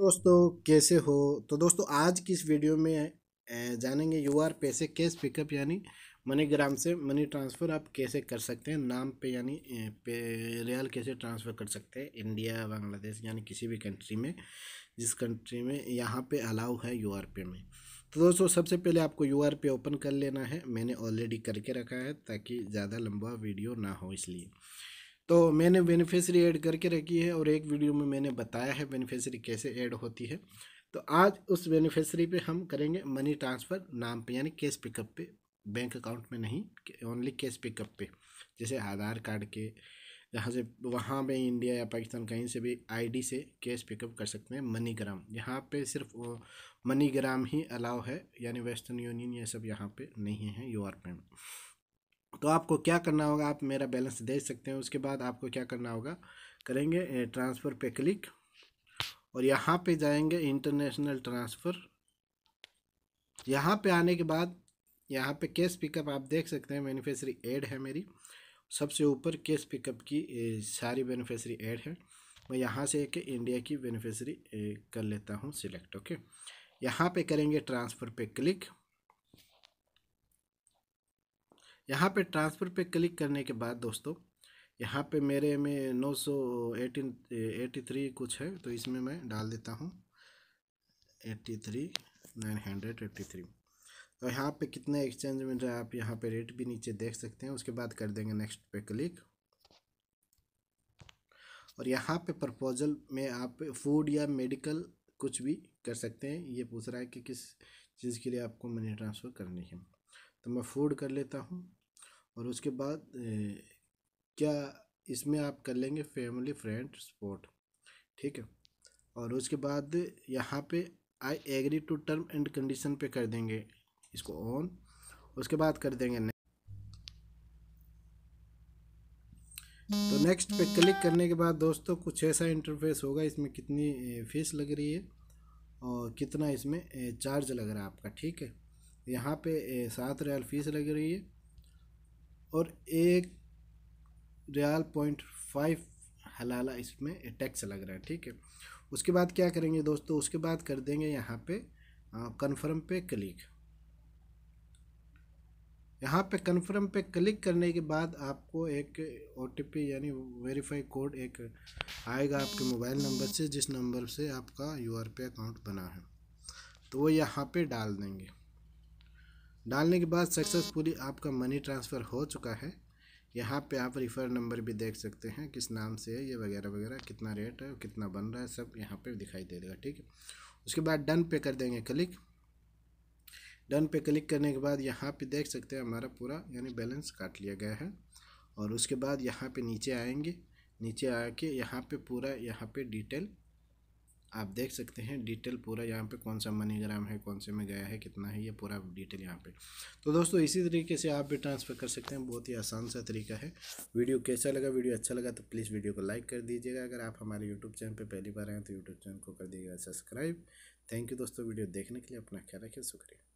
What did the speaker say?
दोस्तों कैसे हो तो दोस्तों आज की इस वीडियो में जानेंगे यू आर पैसे कैश पिकअप यानी मनीग्राम से मनी ट्रांसफ़र आप कैसे कर सकते हैं नाम पे यानी पे रियाल कैसे ट्रांसफ़र कर सकते हैं इंडिया बांग्लादेश यानी किसी भी कंट्री में जिस कंट्री में यहाँ पे अलाउ है यू आर पे में तो दोस्तों सबसे पहले आपको यू आर पे ओपन कर लेना है मैंने ऑलरेडी करके रखा है ताकि ज़्यादा लंबा वीडियो ना हो इसलिए तो मैंने बेनिफिशरी ऐड करके रखी है और एक वीडियो में मैंने बताया है बेनिफिशरी कैसे ऐड होती है तो आज उस बेनिफिशरी पे हम करेंगे मनी ट्रांसफ़र नाम पे यानी कैश पिकअप पे बैंक अकाउंट में नहीं ओनली कैश पिकअप पे जैसे आधार कार्ड के जहाँ से वहाँ पे इंडिया या पाकिस्तान कहीं से भी आईडी से कैश पिकअप कर सकते हैं मनी ग्राम यहाँ पर सिर्फ मनी ग्राम ही अलाव है यानी वेस्टर्न यूनियन ये सब यहाँ पर नहीं है आर में तो आपको क्या करना होगा आप मेरा बैलेंस दे सकते हैं उसके बाद आपको क्या करना होगा करेंगे ट्रांसफ़र पे क्लिक और यहाँ पे जाएंगे इंटरनेशनल ट्रांसफ़र यहाँ पे आने के बाद यहाँ पे कैश पिकअप आप देख सकते हैं बेनिफिशरी एड है मेरी सबसे ऊपर कैश पिकअप की सारी बेनिफिशरी एड है मैं यहाँ से एक इंडिया की बेनिफिशरी कर लेता हूँ सिलेक्ट ओके यहाँ पे करेंगे ट्रांसफ़र पे क्लिक यहाँ पे ट्रांसफ़र पे क्लिक करने के बाद दोस्तों यहाँ पे मेरे में नौ सौ एटीन एटी थ्री कुछ है तो इसमें मैं डाल देता हूँ eighty three nine hundred eighty three तो यहाँ पे कितने एक्सचेंज में रहा है आप यहाँ पे रेट भी नीचे देख सकते हैं उसके बाद कर देंगे नेक्स्ट पे क्लिक और यहाँ पे प्रपोजल में आप फूड या मेडिकल कुछ भी कर सकते हैं ये पूछ रहा है कि किस चीज़ के लिए आपको मनी ट्रांसफ़र करनी है तो मैं फोल्ड कर लेता हूँ और उसके बाद क्या इसमें आप कर लेंगे फैमिली फ्रेंड सपोर्ट ठीक है और उसके बाद यहाँ पे I agree to term and condition पे कर देंगे इसको ऑन उसके बाद कर देंगे तो नेक्स्ट पे क्लिक करने के बाद दोस्तों कुछ ऐसा इंटरफेस होगा इसमें कितनी फीस लग रही है और कितना इसमें चार्ज लग रहा है आपका ठीक है यहाँ पे सात रियाल फीस लग रही है और एक रियाल पॉइंट फाइव हलाला इसमें टैक्स लग रहा है ठीक है उसके बाद क्या करेंगे दोस्तों उसके बाद कर देंगे यहाँ पे कन्फर्म पे क्लिक यहाँ पे कन्फर्म पे क्लिक करने के बाद आपको एक ओ यानी वेरीफाई कोड एक आएगा आपके मोबाइल नंबर से जिस नंबर से आपका यू पे अकाउंट बना है तो वो यहाँ पे डाल देंगे डालने के बाद सक्सेसफुली आपका मनी ट्रांसफ़र हो चुका है यहाँ पे आप रिफ़र नंबर भी देख सकते हैं किस नाम से है ये वगैरह वगैरह कितना रेट है कितना बन रहा है सब यहाँ पे दिखाई दे देगा ठीक है उसके बाद डन पे कर देंगे क्लिक डन पे क्लिक करने के बाद यहाँ पे देख सकते हैं हमारा पूरा यानी बैलेंस काट लिया गया है और उसके बाद यहाँ पे नीचे आएंगे नीचे आके यहाँ पे पूरा यहाँ पे डिटेल आप देख सकते हैं डिटेल पूरा यहाँ पे कौन सा मनीग्राम है कौन से में गया है कितना है ये पूरा डिटेल यहाँ पे तो दोस्तों इसी तरीके से आप भी ट्रांसफ़र कर सकते हैं बहुत ही आसान सा तरीका है वीडियो कैसा लगा वीडियो अच्छा लगा तो प्लीज़ वीडियो को लाइक कर दीजिएगा अगर आप हमारे यूट्यूब चैनल पर पहली बार आएँ तो यूट्यूब चैनल को कर दीजिएगा सब्सक्राइब थैंक यू दोस्तों वीडियो देखने के लिए अपना ख्याल रखें शुक्रिया